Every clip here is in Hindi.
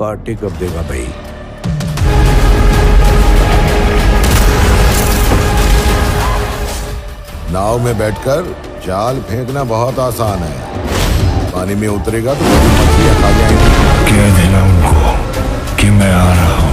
पार्टी कब देगा भाई नाव में बैठकर जाल फेंकना बहुत आसान है पानी में उतरेगा तो मछलियां खा जाएंगी कह देना उनको कि मैं आ रहा हूं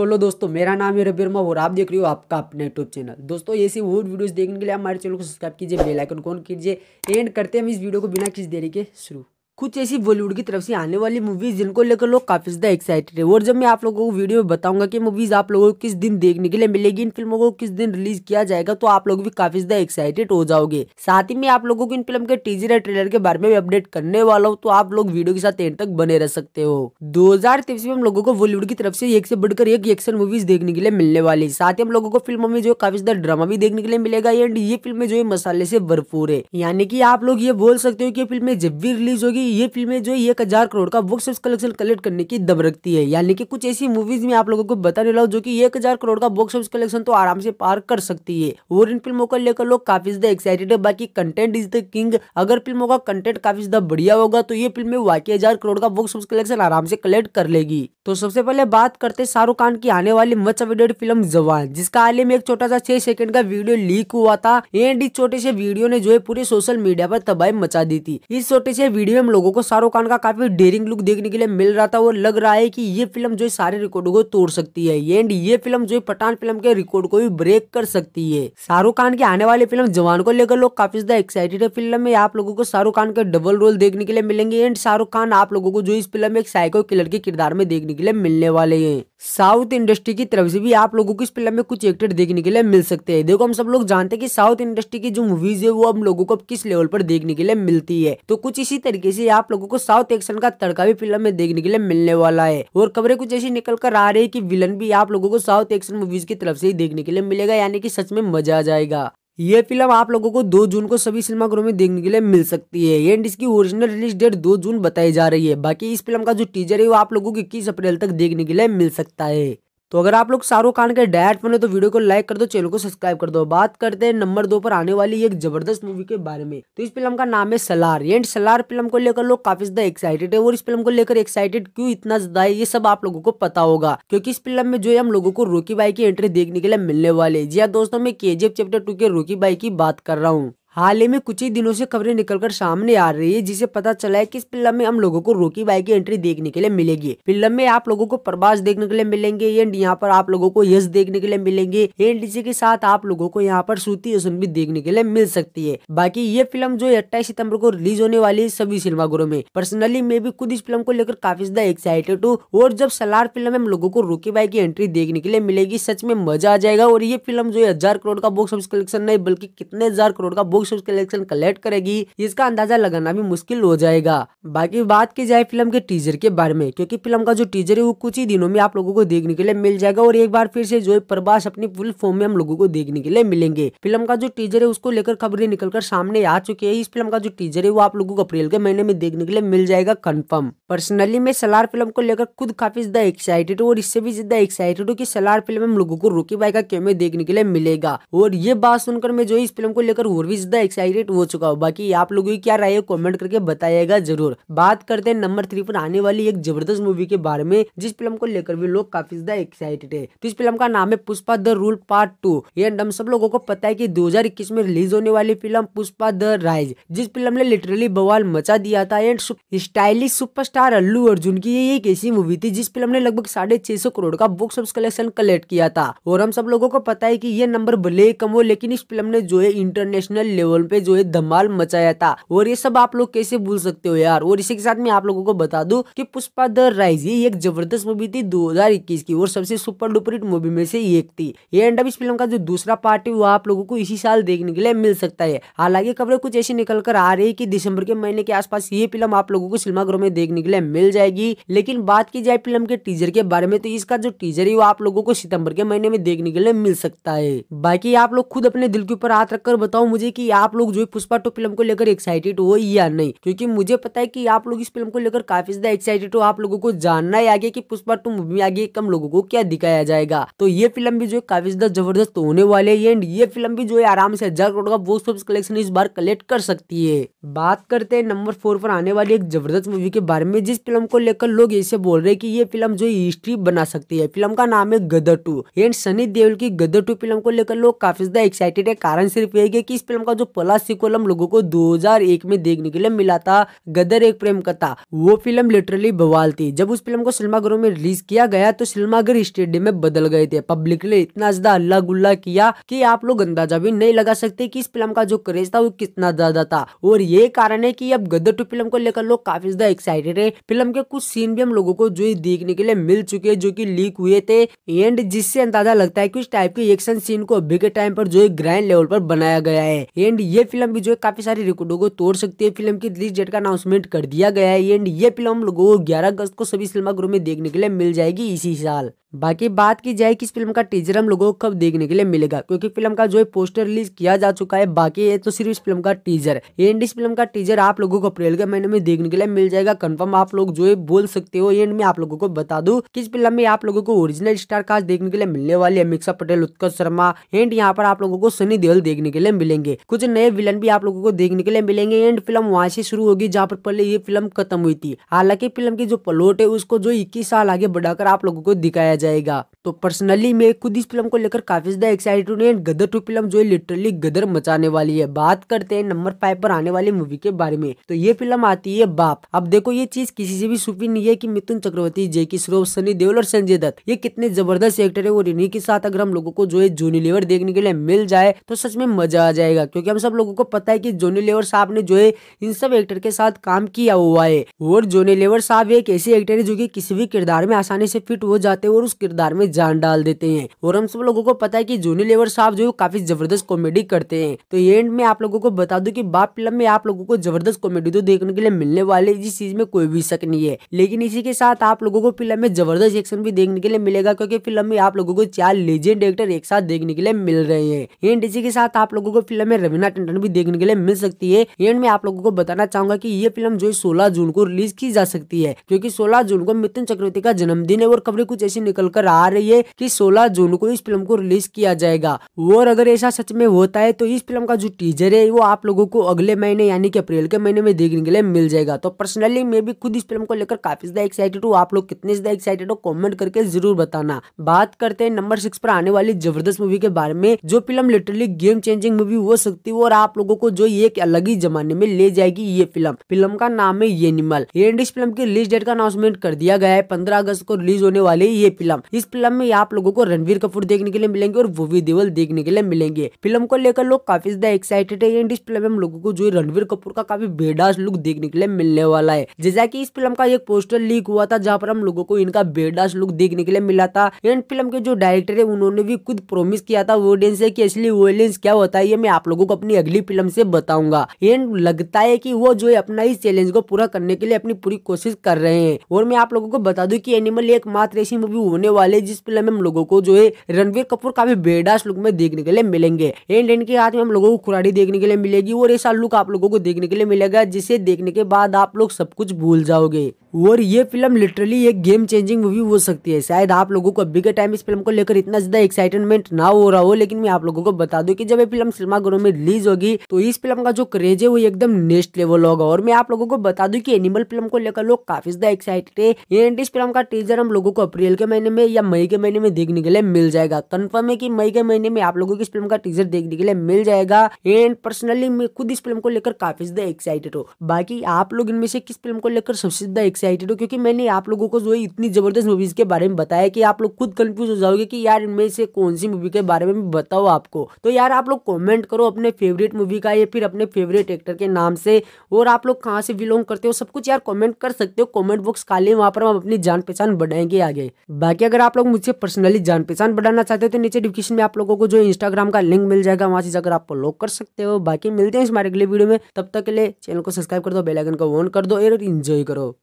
सोलो दोस्तों मेरा नाम है रबीर और आप देख रहे हो आपका अपने यूट्यूब चैनल दोस्तों ऐसी और वीडियोस देखने के लिए हमारे चैनल को सब्सक्राइब कीजिए बेल आइकन कौन कीजिए एंड करते हैं हम इस वीडियो को बिना किसी देरी के शुरू कुछ ऐसी बॉलीवुड की तरफ से आने वाली मूवीज जिनको लेकर लोग काफी ज्यादा एक्साइटेड है और जब मैं आप लोगों को वीडियो में बताऊंगा कि मूवीज आप लोगों को किस दिन देखने के लिए मिलेगी इन फिल्मों को किस दिन रिलीज किया जाएगा तो आप लोग भी काफी ज्यादा एक्साइटेड हो जाओगे साथ ही मैं आप लोगों को इन फिल्म के टीजर या ट्रेलर के बारे में भी अपडेट करने वाला हूँ तो आप लोग वीडियो के साथ एंड तक बने रह सकते हो दो में हम लोगों को बॉलीवुड की तरफ से एक से बढ़कर एक एक्शन मूवीज देखने के लिए मिलने वाली साथ ही हम लोगों को फिल्मों में जो काफी ज्यादा ड्रामा भी देखने के लिए मिलेगा एंड ये फिल्म जो है मसाले से भरपूर है यानी कि आप लोग ये बोल सकते हो कि फिल्म जब भी रिलीज होगी ये फिल्में जो एक हज़ार करोड़ का बॉक्स ऑफिस कलेक्शन कलेक्ट करने की दम रखती है यानी कि कुछ ऐसी मूवीज में आप लोगों को बताने लगा जो कि एक हज़ार करोड़ का बॉक्स ऑफिस कलेक्शन तो आराम से पार कर सकती है और इन फिल्मों को लेकर लोग काफी ज्यादा एक्साइटेड है बाकी कंटेंट इज द किंग अगर फिल्मों का कंटेंट काफी ज्यादा बढ़िया होगा तो ये फिल्म वाकई हजार करोड़ का बॉक्स ऑफिस कलेक्शन आराम से कलेक्ट कर लेगी तो सबसे पहले बात करते शाहरुख खान की आने वाली मच अवेडेड फिल्म जवान जिसका हाल ही में एक छोटा सा छह सेकंड का वीडियो लीक हुआ था एंड इस छोटे से वीडियो ने जो है पूरे सोशल मीडिया पर तबाही मचा दी थी इस छोटे से वीडियो में लोगों को शाहरुख खान का काफी डेरिंग लुक देखने के लिए मिल रहा था और लग रहा है कि ये फिल्म जो है सारे रिकॉर्ड को तोड़ सकती है एंड ये फिल्म जो पठान फिल्म के रिकॉर्ड को भी ब्रेक कर सकती है शाहरुख खान की आने वाली फिल्म जवान को लेकर लोग काफी ज्यादा एक्साइटेड है फिल्म में आप लोगों को शाहरुख खान का डबल रोल देखने के लिए मिलेंगे एंड शाहरुख खान आप लोगों को जो इस फिल्म में एक साइको किलर के किरदार में देखने के लिए मिलने वाले हैं साउथ इंडस्ट्री की तरफ से भी आप लोगों को इस फिल्म में कुछ एक्टर देखने के लिए मिल सकते हैं देखो हम सब लोग जानते हैं कि साउथ इंडस्ट्री की जो मूवीज है वो हम लोगों को किस लेवल पर देखने के लिए मिलती है तो कुछ इसी तरीके से से आप लोगों को साउथ एक्शन का तड़का भी फिल्म में देखने के लिए मिलने वाला है और खबरें कुछ ऐसी निकल कर आ रही है की विलन भी आप लोगों को साउथ एक्शन मूवीज की तरफ से ही देखने के लिए मिलेगा यानी कि सच में मजा आ जाएगा ये फिल्म आप लोगों को 2 जून को सभी सिनेमाघरों में देखने के लिए मिल सकती है एंड इसकी ओरिजिनल रिलीज डेट 2 जून बताई जा रही है बाकी इस फिल्म का जो टीजर है वो आप लोगों को इक्कीस अप्रैल तक देखने के लिए मिल सकता है तो अगर आप लोग शाहरुख खान के डायरेक्ट बने तो वीडियो को लाइक कर दो चैनल को सब्सक्राइब कर दो बात करते हैं नंबर दो पर आने वाली एक जबरदस्त मूवी के बारे में तो इस फिल्म का नाम है सलार एंड सलार फिल्म को लेकर लोग काफी ज्यादा एक्साइटेड है और इस फिल्म को लेकर एक्साइटेड क्यों इतना ज्यादा है ये सब आप लोगों को पता होगा क्योंकि इस फिल्म में जो है हम लोगों को रोकी बाई की एंट्री देखने के लिए मिलने वाले जी हाँ दोस्तों में के चैप्टर टू के रोकी बाई की बात कर रहा हूँ हाल ही में कुछ ही दिनों से खबरें निकलकर सामने आ रही है जिसे पता चला है कि इस फिल्म में हम लोगों को रोकी बाई की एंट्री देखने के लिए मिलेगी फिल्म में आप लोगों को प्रभास देखने के लिए मिलेंगे एंड यहाँ पर आप लोगों को यश देखने के लिए मिलेंगे एंड इसी के साथ आप लोगों को यहाँ पर सूती यशन भी देखने के लिए मिल सकती है बाकी ये फिल्म जो अट्ठाईस सितम्बर को रिलीज होने वाली है सभी सिनेमाघरों में पर्सनली मैं भी खुद इस फिल्म को लेकर काफी ज्यादा एक्साइटेड हूँ और जब सलार फिल्म में हम लोगों को रोकी बाई की एंट्री देखने के लिए मिलेगी सच में मजा आ जाएगा और ये फिल्म जो है हजार करोड़ का बॉक्स ऑफिस कलेक्शन नहीं बल्कि कितने हजार करोड़ का बॉक्स बॉक्स कलेक्शन कलेक्ट करेगी इसका अंदाजा लगाना भी मुश्किल हो जाएगा बाकी बात की जाए फिल्म के टीजर के बारे में क्योंकि फिल्म का जो टीजर है वो कुछ ही दिनों में आप लोगों को देखने के लिए मिल जाएगा और एक बार फिर से जो प्रभास अपनी फुल फॉर्म में हम लोगों को देखने के लिए मिलेंगे फिल्म का जो टीजर है उसको लेकर खबरें निकलकर सामने आ चुके हैं इस फिल्म का जो टीजर है वो आप लोगों को अप्रैल के महीने में देखने के लिए मिल जाएगा कन्फर्म पर्सनली मैं सलार फिल्म को लेकर खुद काफी ज्यादा एक्साइटेड हूँ और इससे भी ज्यादा एक्साइटेड हूँ की सलार फिल्म हम लोगों को रोकी बाई का कैमरे देखने के लिए मिलेगा और ये बात सुनकर मैं जो इस फिल्म को लेकर और भी ज्यादा एक्साइटेड हो चुका हूँ बाकी आप लोगों की क्या राय है कॉमेंट करके बताइएगा जरूर बात करते हैं नंबर थ्री पर आने वाली एक जबरदस्त मूवी के बारे में जिस फिल्म को लेकर भी लोग काफी ज्यादा एक्साइटेड है तो इस फिल्म का नाम है Pushpa the rule part two ये हम सब लोगों को पता है की दो में रिलीज होने वाली फिल्म पुष्पा द राइज जिस फिल्म ने लिटरली बवाल मचा दिया था and stylish super Allu Arjun की ये एक ऐसी मूवी थी जिस फिल्म ने लगभग साढ़े छह सौ करोड़ का बुक्स ऑफिस कलेक्शन कलेक्ट किया था और हम सब लोगों को पता है की ये नंबर भले कम हो लेकिन इस फिल्म ने जो है इंटरनेशनल लेवल पे जो है धमाल मचाया था और ये सब आप लोग कैसे भूल सकते हो यार और इसी के साथ में आप लोगों को बता दू की पुष्पा द राइज ये एक जबरदस्त मूवी थी दो की और सबसे सुपर डुपर हिट मूवी में से एक थी ये एंड अब इस फिल्म का जो दूसरा पार्ट है वो आप लोगों को इसी साल देखने के लिए मिल सकता है हालांकि खबरें कुछ ऐसी निकल कर आ रही है की दिसंबर के महीने के आसपास ये फिल्म आप लोगों को सिनेमाघरों में देखने के लिए मिल जाएगी लेकिन बात की जाए फिल्म के टीजर के बारे में तो इसका जो टीजर है वो आप लोगों को सितंबर के महीने में देखने के लिए मिल सकता है बाकी आप लोग खुद अपने दिल के ऊपर हाथ रखकर बताओ मुझे की आप लोग जो पुष्पा टू फिल्म को लेकर एक्साइटेड हो या नहीं क्योंकि मुझे पता है कि आप लोग इस फिल्म को लेकर काफी ज्यादा एक्साइटेड हो आप लोगों को जानना है आगे की पुष्पा टू मूवी में आगे कम लोगों को क्या दिखाया जाएगा तो ये फिल्म भी जो है काफी ज्यादा जबरदस्त होने वाले है एंड ये फिल्म भी जो है आराम से हजार करोड़ का बॉक्स ऑफिस कलेक्शन इस बार कलेक्ट कर सकती है बात करते हैं नंबर फोर पर आने वाली एक जबरदस्त मूवी के बारे में जिस फिल्म को लेकर लोग ऐसे बोल रहे हैं कि ये फिल्म जो हिस्ट्री बना सकती है फिल्म का नाम है गदर टू एंड सनी देओल की गदर टू फिल्म को लेकर लोग काफी ज्यादा एक्साइटेड है कारण सिर्फ ये कि इस फिल्म का जो पला सीक्वल हम लोगों को 2001 में देखने के लिए मिला था गदर एक प्रेम कथा वो फिल्म लिटरली बवाल थी जब उस फिल्म को सिनेमाघरों में रिलीज किया गया तो सिनेमाघर स्टेडियम में बदल गए थे पब्लिक ने इतना ज्यादा अल्लाह गुल्ला किया कि आप लोग अंदाजा भी नहीं लगा सकते कि इस फिल्म का जो क्रेज था वो कितना ज्यादा था और ये कारण है की अब गदर टू फिल्म को लेकर लोग काफी ज्यादा एक्साइटेड है फिल्म के कुछ सीन भी हम लोगों को जो देखने के लिए मिल चुके हैं जो की लीक हुए थे एंड जिससे अंदाजा लगता है की उस टाइप के एक्शन सीन को अभी के टाइम पर जो ग्रैंड लेवल पर बनाया गया है एंड ये फिल्म भी जो है काफ़ी सारे रिकॉर्डों को तोड़ सकती है फिल्म की रिलीज डेट का अनाउंसमेंट कर दिया गया है एंड ये फिल्म लोगों को ग्यारह अगस्त को सभी सिनेमाघरों में देखने के लिए मिल जाएगी इसी साल बाकी बात की जाए कि इस फिल्म का टीजर हम लोगों को कब देखने के लिए मिलेगा क्योंकि फिल्म का जो है पोस्टर रिलीज किया जा चुका है बाकी है तो सिर्फ इस फिल्म का टीजर एंड इस फिल्म का टीजर आप लोगों को अप्रैल के महीने में देखने के लिए मिल जाएगा कंफर्म आप लोग जो है बोल सकते हो एंड में आप लोगों को बता दू किस इस फिल्म में आप लोगों को ओरिजिनल स्टार कास्ट देखने के लिए मिलने वाली है मिक्सा पटेल उत्कर्ष शर्मा एंड यहाँ पर आप लोगों को सनी देवल देखने के लिए मिलेंगे कुछ नए विलन भी आप लोगों को देखने के लिए मिलेंगे एंड फिल्म वहां से शुरू होगी जहाँ पर पहले ये फिल्म खत्म हुई थी हालांकि फिल्म की जो प्लॉट है उसको जो इक्कीस साल आगे बढ़ाकर आप लोगों को दिखाया जाएगा तो पर्सनली मैं खुद इस फिल्म को लेकर काफी ज्यादा एक्साइटेड हूँ गदर टू फिल्म जो लिटरली गदर मचाने वाली है बात करते हैं नंबर फाइव पर आने वाली मूवी के बारे में तो ये फिल्म आती है बाप अब देखो ये चीज किसी से भी सुपी नहीं है की मिथुन चक्रवर्ती जेकी श्रोफ सनी देवल और संजय दत्त ये कितने जबरदस्त एक्टर है और इन्हीं के साथ अगर हम लोगों को जो है जोनी लेवर देखने के लिए मिल जाए तो सच में मजा आ जाएगा क्योंकि हम सब लोगों को पता है की जोनी लेवर साहब ने जो है इन सब एक्टर के साथ काम किया हुआ है और जोनी लेवर साहब एक ऐसे एक्टर है जो की किसी भी किरदार में आसानी से फिट हो जाते हैं और उस किरदार में जान डाल देते हैं और हम सब लोगों को पता है की जूनी लेवर साहब जो काफी जबरदस्त कॉमेडी करते हैं तो ये एंड में आप लोगों को बता दूं की बाप फिल्म में आप लोगों को जबरदस्त कॉमेडी तो देखने के लिए मिलने वाले जिस चीज में कोई भी शक नहीं है लेकिन इसी के साथ आप लोगों को फिल्म में जबरदस्त एक्शन भी देखने के लिए मिलेगा क्योंकि फिल्म में आप लोगों को चार लेजेंड एक्टर एक साथ देखने के लिए मिल रहे हैं एंड इसी के साथ आप लोगों को फिल्म में रवीना टंडन भी देखने के लिए मिल सकती है एंड में आप लोगों को बताना चाहूंगा की ये फिल्म जो है सोलह जून को रिलीज की जा सकती है क्योंकि सोलह जून को मिथुन चक्रवर्ती का जन्मदिन है और खबरें कुछ ऐसी निकल निकल कर आ रही है कि 16 जून को इस फिल्म को रिलीज किया जाएगा और अगर ऐसा सच में होता है तो इस फिल्म का जो टीजर है वो आप लोगों को अगले महीने यानी कि अप्रैल के महीने में देखने के लिए मिल जाएगा तो पर्सनली मैं भी खुद इस फिल्म को लेकर काफी ज्यादा एक्साइटेड हूँ आप लोग कितने ज्यादा एक्साइटेड हो कॉमेंट करके जरूर बताना बात करते हैं नंबर सिक्स पर आने वाली जबरदस्त मूवी के बारे में जो film literally game changing movie हो सकती है और आप लोगों को जो एक अलग ही जमाने में ले जाएगी ये फिल्म फिल्म का नाम है एनिमल एंड इस फिल्म की रिलीज डेट का अनाउंसमेंट कर दिया गया है पंद्रह अगस्त को रिलीज होने वाली ये फिल्म फिल्म इस फिल्म में आप लोगों को रणवीर कपूर देखने के लिए मिलेंगे और भी देवल देखने के लिए मिलेंगे फिल्म को लेकर लोग काफी ज्यादा एक्साइटेड है एंड इस फिल्म में हम लोगों को जो है रणवीर कपूर का काफी बेडास लुक देखने के लिए मिलने वाला है जैसा की इस फिल्म का एक पोस्टर लीक हुआ था जहाँ पर हम लोगों को इनका बेडास लुक देखने के लिए मिला था एंड फिल्म के जो डायरेक्टर है उन्होंने भी खुद प्रोमिस किया था ऑडियंस है की असली वोलेंस क्या होता है ये मैं आप लोगों को अपनी अगली फिल्म से बताऊंगा एंड लगता है की वो जो है अपना इस चैलेंज को पूरा करने के लिए अपनी पूरी कोशिश कर रहे हैं और मैं आप लोगों को बता दूं कि एनिमल एक मात्र ऐसी मूवी होने वाले है जिस फिल्म में हम लोगों को जो है रणवीर कपूर काफी बेडास लुक में देखने के लिए मिलेंगे एंड के हाथ में हम लोगों को खुराड़ी देखने के लिए मिलेगी और ऐसा लुक आप लोगों को देखने के लिए मिलेगा जिसे देखने के बाद आप लोग सब कुछ भूल जाओगे और ये फिल्म लिटरली एक गेम चेंजिंग मूवी हो सकती है शायद आप लोगों को अभी के टाइम इस फिल्म को लेकर इतना ज़्यादा एक्साइटमेंट ना हो रहा हो लेकिन मैं आप लोगों को बता दूं कि जब ये फिल्म सिनेमाघरों में रिलीज होगी तो इस फिल्म का जो क्रेज है वो एकदम नेक्स्ट लेवल होगा और मैं आप लोगों को बता दू की एनिमल फिल्म को लेकर लोग काफी ज्यादा एक्साइटेड है एंड इस फिल्म का टीजर हम लोगों को अप्रैल के महीने में या मई के महीने में देखने के लिए मिल जाएगा कन्फर्म है की मई के महीने में आप लोगों को इस फिल्म का टीजर देखने के लिए मिल जाएगा एंड पर्सनली मैं खुद इस फिल्म को लेकर काफी ज्यादा एक्साइटेड हूँ बाकी आप लोग इनमें से किस फिल्म को लेकर सबसे ज्यादा एक्साइटेड हो क्योंकि मैंने आप लोगों को जो है इतनी ज़बरदस्त मूवीज़ के बारे में बताया कि आप लोग खुद कंफ्यूज हो जाओगे कि यार इनमें से कौन सी मूवी के बारे में बताओ आपको तो यार आप लोग कॉमेंट करो अपने फेवरेट मूवी का या फिर अपने फेवरेट एक्टर के नाम से और आप लोग कहाँ से बिलोंग करते हो सब कुछ यार कॉमेंट कर सकते हो कॉमेंट बॉक्स खाली वहाँ पर हम अपनी जान पहचान बढ़ाएंगे आगे बाकी अगर आप लोग मुझसे पर्सनली जान पहचान बढ़ाना चाहते हो तो नीचे डिस्क्रिप्शन में आप लोगों को जो इंस्टाग्राम का लिंक मिल जाएगा वहाँ से जाकर आप लोग कर सकते हो बाकी मिलते हैं इस हमारे अगले वीडियो में तब तक के लिए चैनल को सब्सक्राइब कर दो बेलाइकन को ऑन कर दो और एंजॉय करो